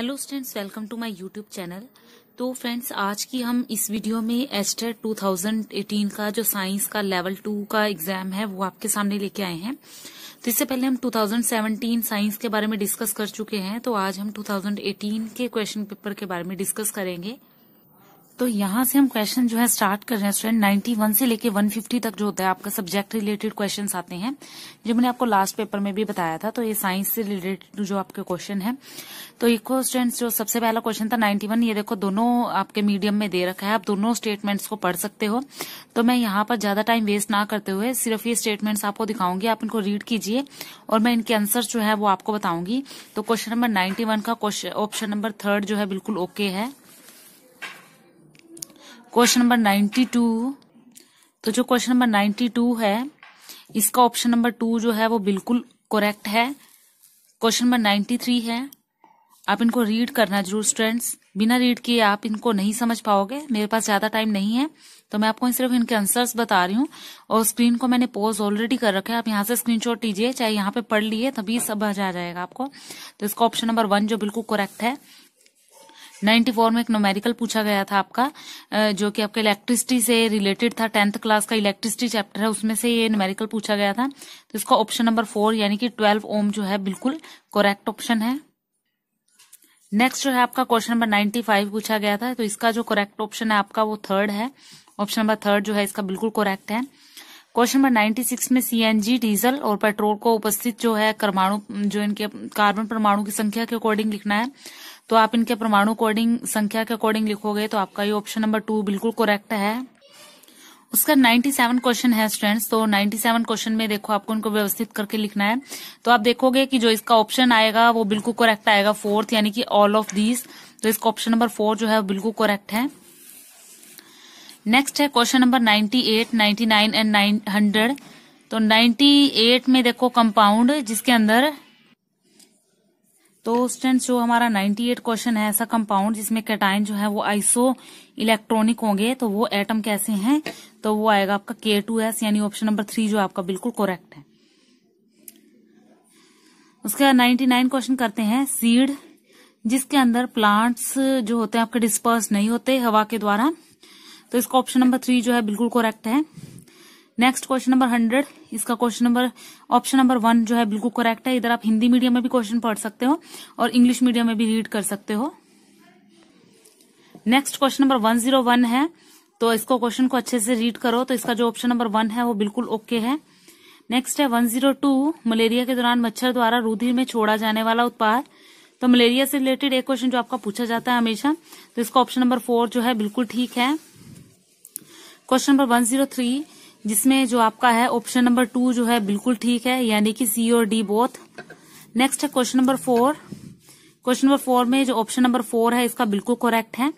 hello students welcome to my YouTube channel तो friends आज की हम इस वीडियो में एस्टर 2018 का जो साइंस का लेवल टू का एग्जाम है वो आपके सामने लेके आए हैं तो इससे पहले हम 2017 साइंस के बारे में डिस्कस कर चुके हैं तो आज हम 2018 के क्वेश्चन पेपर के बारे में डिस्कस करेंगे तो यहाँ से हम क्वेश्चन जो है स्टार्ट कर रहे हैं स्टूडेंट नाइन्टी वन से लेके फिफ्टी तक जो होता है आपका सब्जेक्ट रिलेटेड क्वेश्चन आते हैं जो मैंने आपको लास्ट पेपर में भी बताया था तो ये साइंस से रिलेटेड जो आपके क्वेश्चन है तो इको स्टूडेंट्स जो सबसे पहला क्वेश्चन था नाइन्टी ये देखो दोनों आपके मीडियम में दे रखा है आप दोनों स्टेटमेंट्स को पढ़ सकते हो तो मैं यहाँ पर ज्यादा टाइम वेस्ट ना करते हुए सिर्फ ये स्टेटमेंट्स आपको दिखाऊंगी आप इनको रीड कीजिए और मैं इनके आंसर जो है वो आपको बताऊंगी तो क्वेश्चन नंबर नाइन्टी का ऑप्शन नंबर थर्ड जो है बिल्कुल ओके है क्वेश्चन नंबर नाइन्टी टू तो जो क्वेश्चन नंबर नाइन्टी टू है इसका ऑप्शन नंबर टू जो है वो बिल्कुल करेक्ट है क्वेश्चन नंबर नाइन्टी थ्री है आप इनको रीड करना जरूर स्टूडेंट्स बिना रीड किए आप इनको नहीं समझ पाओगे मेरे पास ज्यादा टाइम नहीं है तो मैं आपको सिर्फ इनके आंसर्स बता रही हूँ और स्क्रीन को मैंने पोज ऑलरेडी कर रखा है आप यहाँ से स्क्रीनशॉट लीजिए चाहे यहाँ पे पढ़ लिए तभी सब आ जाएगा आपको तो इसका ऑप्शन नंबर वन जो बिल्कुल करेक्ट है नाइन्टी फोर में एक नोमेरिकल पूछा गया था आपका जो कि आपका इलेक्ट्रिसिटी से रिलेटेड था टेंथ क्लास का इलेक्ट्रिसिटी चैप्टर है उसमें से ये नोमेरिकल पूछा गया था तो इसका ऑप्शन नंबर फोर यानी कि ट्वेल्व ओम जो है बिल्कुल करेक्ट ऑप्शन है नेक्स्ट जो है आपका क्वेश्चन नंबर नाइन्टी फाइव पूछा गया था तो इसका जो करेक्ट ऑप्शन है आपका वो थर्ड है ऑप्शन नंबर थर्ड जो है इसका बिल्कुल करेक्ट है क्वेश्चन नंबर नाइन्टी सिक्स में सीएनजी डीजल और पेट्रोल को उपस्थित जो है परमाणु जो इनके कार्बन परमाणु की संख्या के अकॉर्डिंग लिखना है तो आप इनके परमाणु अकॉर्डिंग संख्या के अकॉर्डिंग लिखोगे तो आपका ये ऑप्शन नंबर टू बिल्कुल करेक्ट है उसका 97 क्वेश्चन है स्टूडेंट्स तो 97 क्वेश्चन में देखो आपको उनको व्यवस्थित करके लिखना है तो आप देखोगे कि जो इसका ऑप्शन आएगा वो बिल्कुल करेक्ट आएगा फोर्थ यानी कि ऑल ऑफ दीज तो इसका ऑप्शन नंबर फोर जो है बिल्कुल करेक्ट है नेक्स्ट है क्वेश्चन नंबर 98, 99 एंड 900 तो 98 में देखो कंपाउंड जिसके अंदर तो स्टूडेंट्स जो हमारा 98 क्वेश्चन है ऐसा कंपाउंड जिसमें कैटाइन जो है वो आइसो इलेक्ट्रॉनिक होंगे तो वो एटम कैसे हैं तो वो आएगा आपका के टू एस यानी ऑप्शन नंबर थ्री जो आपका बिल्कुल कोरेक्ट है उसके बाद नाइन्टी नाइन क्वेश्चन करते हैं सीड जिसके अंदर प्लांट्स जो होते हैं आपके डिस्पर्स नहीं होते हवा के द्वारा तो इसका ऑप्शन नंबर थ्री जो है बिल्कुल कोरेक्ट है नेक्स्ट क्वेश्चन नंबर हंड्रेड इसका question number option number one जो है बिल्कुल करेक्ट है इधर आप हिंदी मीडियम में भी क्वेश्चन पढ़ सकते हो और इंग्लिश मीडियम में भी रीड कर सकते हो next question number one zero one है तो इसको क्वेश्चन को अच्छे से रीड करो तो इसका जो ऑप्शन नंबर वन है वो बिल्कुल ओके है नेक्स्ट है वन जीरो टू मलेरिया के दौरान मच्छर द्वारा रुधिर में छोड़ा जाने वाला उत्पाद तो मलेरिया से रिलेटेड एक क्वेश्चन जो आपका पूछा जाता है हमेशा तो इसका ऑप्शन नंबर फोर जो है बिल्कुल ठीक है question number one zero three जिसमें जो आपका है ऑप्शन नंबर टू जो है बिल्कुल ठीक है यानी कि सी और डी बोथ नेक्स्ट है question number four question number four में जो ऑप्शन नंबर फोर है इसका बिल्कुल करेक्ट है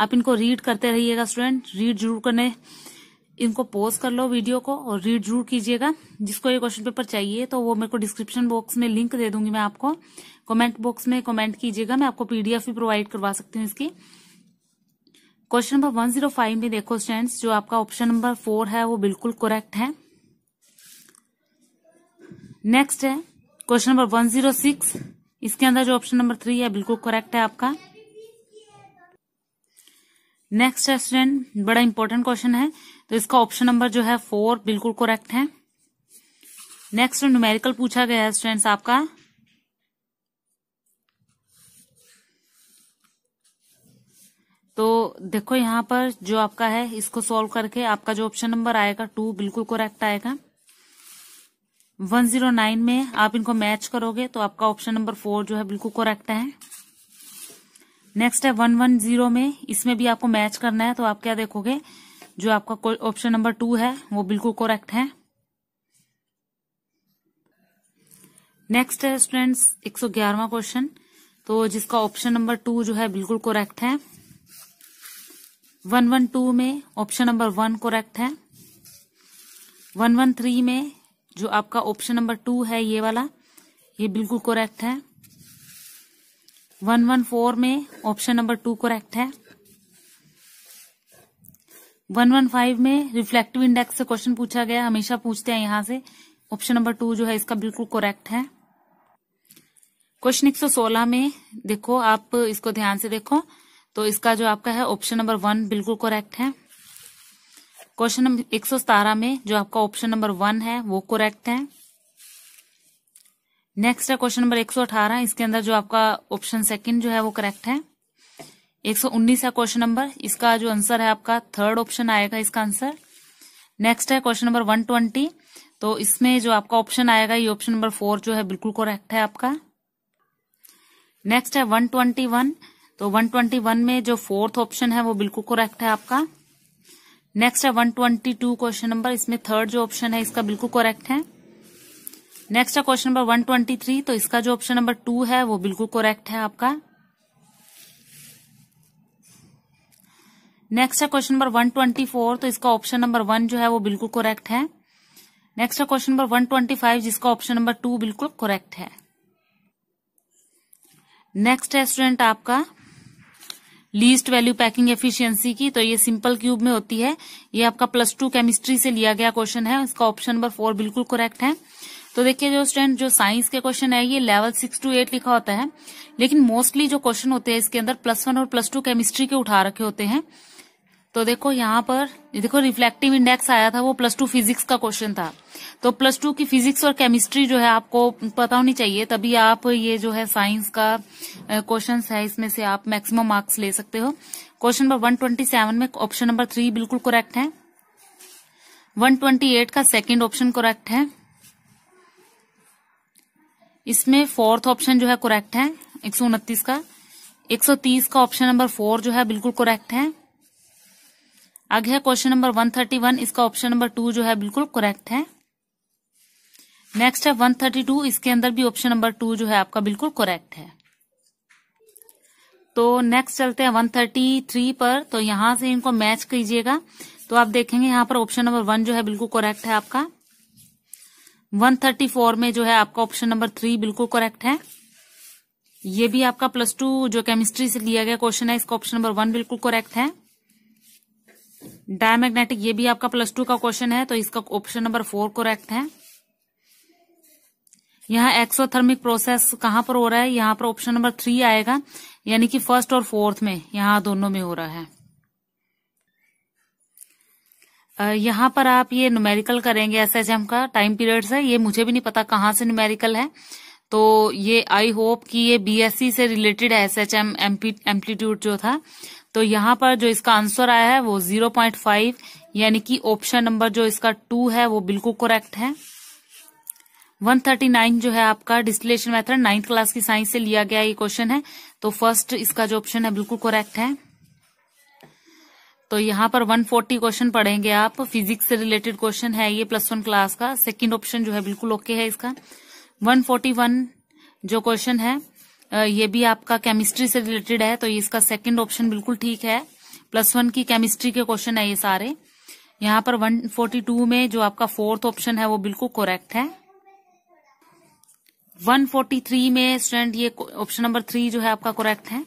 आप इनको रीड करते रहिएगा स्टूडेंट रीड जरूर करने इनको पोस्ट कर लो वीडियो को और रीड जरूर कीजिएगा जिसको ये क्वेश्चन पेपर चाहिए तो वो मेरे को डिस्क्रिप्शन बॉक्स में लिंक दे दूंगी मैं आपको कमेंट बॉक्स में कमेंट कीजिएगा मैं आपको पीडीएफ भी प्रोवाइड करवा सकती हूँ इसकी question number one zero five में देखो स्टूडेंट्स जो आपका ऑप्शन नंबर फोर है वो बिल्कुल करेक्ट है नेक्स्ट है question number one zero six इसके अंदर जो ऑप्शन नंबर थ्री है बिल्कुल करेक्ट है आपका नेक्स्ट है स्टूडेंट बड़ा इंपॉर्टेंट क्वेश्चन है तो इसका ऑप्शन नंबर जो है फोर बिल्कुल करेक्ट है नेक्स्ट न्यूमेरिकल पूछा गया है स्टूडेंट्स आपका तो देखो यहाँ पर जो आपका है इसको सॉल्व करके आपका जो ऑप्शन नंबर आएगा टू बिल्कुल करेक्ट आएगा 109 में आप इनको मैच करोगे तो आपका ऑप्शन नंबर फोर जो है बिल्कुल करेक्ट है नेक्स्ट है 110 में इसमें भी आपको मैच करना है तो आप क्या देखोगे जो आपका ऑप्शन नंबर टू है वो बिल्कुल करेक्ट है नेक्स्ट है स्टूडेंट्स 111वां क्वेश्चन तो जिसका ऑप्शन नंबर टू जो है बिल्कुल करेक्ट है वन वन टू में ऑप्शन नंबर वन करेक्ट है वन वन थ्री में जो आपका ऑप्शन नंबर टू है ये वाला ये बिल्कुल करेक्ट है वन वन फोर में ऑप्शन नंबर टू करेक्ट है वन वन फाइव में रिफ्लेक्टिव इंडेक्स से क्वेश्चन पूछा गया हमेशा पूछते हैं यहां से ऑप्शन नंबर टू जो है इसका बिल्कुल करेक्ट है क्वेश्चन एक सौ सोलह में देखो आप इसको ध्यान से देखो तो इसका जो आपका है ऑप्शन नंबर वन बिल्कुल करेक्ट है क्वेश्चन नंबर एक में जो आपका ऑप्शन नंबर वन है वो करेक्ट है नेक्स्ट है क्वेश्चन नंबर 118 इसके अंदर जो आपका ऑप्शन सेकंड जो है वो करेक्ट है 119 है क्वेश्चन नंबर इसका जो आंसर है आपका थर्ड ऑप्शन आएगा इसका आंसर नेक्स्ट है क्वेश्चन नंबर 120 तो इसमें जो आपका ऑप्शन आएगा ये ऑप्शन नंबर फोर जो है बिल्कुल करेक्ट है आपका नेक्स्ट है वन तो 121 में जो फोर्थ ऑप्शन है वो बिल्कुल करेक्ट है आपका नेक्स्ट है 122 क्वेश्चन नंबर इसमें थर्ड जो ऑप्शन है इसका बिल्कुल करेक्ट है नेक्स्ट है क्वेश्चन नंबर 123 तो इसका जो ऑप्शन नंबर टू है वो बिल्कुल करेक्ट है आपका नेक्स्ट है क्वेश्चन नंबर 124 तो इसका ऑप्शन नंबर वन जो है वो बिल्कुल करेक्ट है नेक्स्ट है क्वेश्चन नंबर 125 जिसका ऑप्शन नंबर टू बिल्कुल करेक्ट है नेक्स्ट है स्टूडेंट आपका लीस्ट वैल्यू पैकिंग एफिशिएंसी की तो ये सिंपल क्यूब में होती है ये आपका प्लस टू केमिस्ट्री से लिया गया क्वेश्चन है इसका ऑप्शन नंबर फोर बिल्कुल करेक्ट है तो देखिए जो स्टूडेंट जो साइंस के क्वेश्चन है ये लेवल सिक्स टू एट लिखा होता है लेकिन मोस्टली जो क्वेश्चन होते हैं इसके अंदर प्लस वन और प्लस टू केमिस्ट्री के उठा रखे होते हैं तो देखो यहाँ पर देखो रिफ्लेक्टिव इंडेक्स आया था वो प्लस टू फिजिक्स का क्वेश्चन था तो प्लस टू की फिजिक्स और केमिस्ट्री जो है आपको पता होनी चाहिए तभी आप ये जो है साइंस का क्वेश्चन है इसमें से आप मैक्सिमम मार्क्स ले सकते हो क्वेश्चन नंबर 127 में ऑप्शन नंबर थ्री बिल्कुल करेक्ट है 128 का सेकंड ऑप्शन करेक्ट है इसमें फोर्थ ऑप्शन जो है करेक्ट है एक का 130 का ऑप्शन नंबर फोर जो है बिल्कुल करेक्ट है आगे है question number one thirty one इसका ऑप्शन नंबर टू जो है बिल्कुल करेक्ट है नेक्स्ट है वन थर्टी टू इसके अंदर भी ऑप्शन नंबर टू जो है आपका बिल्कुल करेक्ट है तो नेक्स्ट चलते हैं वन थर्टी थ्री पर तो यहां से इनको मैच कीजिएगा तो आप देखेंगे यहां पर ऑप्शन नंबर वन जो है बिल्कुल करेक्ट है आपका वन थर्टी फोर में जो है आपका ऑप्शन नंबर थ्री बिल्कुल करेक्ट है ये भी आपका प्लस टू जो केमिस्ट्री से लिया गया क्वेश्चन है इसका ऑप्शन नंबर वन बिल्कुल करेक्ट है डायमैग्नेटिक ये भी आपका प्लस टू का क्वेश्चन है तो इसका ऑप्शन नंबर फोर करेक्ट है यहाँ एक्सोथर्मिक प्रोसेस कहां पर हो रहा है यहाँ पर ऑप्शन नंबर थ्री आएगा यानी कि फर्स्ट और फोर्थ में यहाँ दोनों में हो रहा है यहां पर आप ये न्यूमेरिकल करेंगे एस एच एम का टाइम पीरियड है ये मुझे भी नहीं पता कहां से न्यूमेरिकल है तो ये आई होप कि ये बीएससी से related S H M amplitude जो था तो यहाँ पर जो इसका आंसर आया है वो जीरो पॉइंट फाइव यानी कि ऑप्शन नंबर जो इसका टू है वो बिल्कुल करेक्ट है 139 जो है आपका डिस्टिलेशन मेथड नाइन्थ क्लास की साइंस से लिया गया ये क्वेश्चन है तो फर्स्ट इसका जो ऑप्शन है बिल्कुल करेक्ट है तो यहाँ पर 140 क्वेश्चन पढ़ेंगे आप फिजिक्स से रिलेटेड क्वेश्चन है ये प्लस वन क्लास का सेकेंड ऑप्शन जो है बिल्कुल ओके है इसका वन जो क्वेश्चन है ये भी आपका केमिस्ट्री से रिलेटेड है तो इसका सेकंड ऑप्शन बिल्कुल ठीक है प्लस वन की केमिस्ट्री के क्वेश्चन है ये सारे यहाँ पर 142 में जो आपका फोर्थ ऑप्शन है वो बिल्कुल करेक्ट है 143 में स्टूडेंट ये ऑप्शन नंबर थ्री जो है आपका करेक्ट है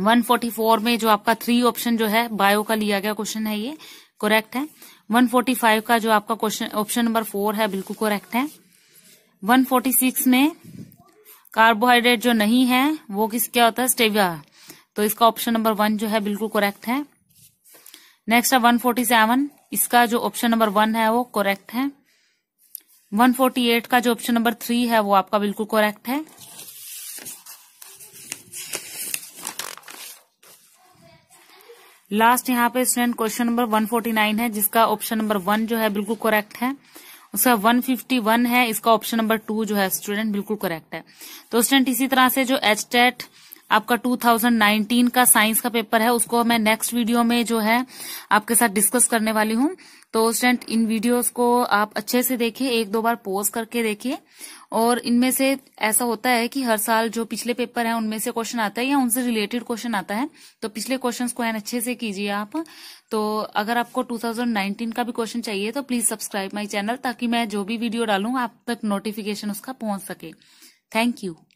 144 में जो आपका थ्री ऑप्शन जो है बायो का लिया गया क्वेश्चन है ये करेक्ट है 145 का जो आपका क्वेश्चन ऑप्शन नंबर फोर है बिल्कुल करेक्ट है 146 में कार्बोहाइड्रेट जो नहीं है वो किस क्या होता है स्टेविया तो इसका ऑप्शन नंबर वन जो है बिल्कुल करेक्ट है नेक्स्ट है वन फोर्टी सेवन इसका जो ऑप्शन नंबर वन है वो करेक्ट है वन फोर्टी एट का जो ऑप्शन नंबर थ्री है वो आपका बिल्कुल करेक्ट है लास्ट यहाँ पे student question number one forty nine है जिसका ऑप्शन नंबर वन जो है बिल्कुल करेक्ट है उसका 151 है इसका ऑप्शन नंबर टू जो है स्टूडेंट बिल्कुल करेक्ट है तो स्टूडेंट इसी तरह से जो एच टेट आपका 2019 का साइंस का पेपर है उसको मैं नेक्स्ट वीडियो में जो है आपके साथ डिस्कस करने वाली हूँ तो स्टूडेंट इन वीडियोस को आप अच्छे से देखिए एक दो बार पोज करके देखिए और इनमें से ऐसा होता है कि हर साल जो पिछले पेपर है उनमें से क्वेश्चन आता है या उनसे रिलेटेड क्वेश्चन आता है तो पिछले क्वेश्चन को एन अच्छे से कीजिए आप तो अगर आपको 2019 का भी क्वेश्चन चाहिए तो प्लीज सब्सक्राइब माई चैनल ताकि मैं जो भी वीडियो डालू आप तक नोटिफिकेशन उसका पहुंच सके थैंक यू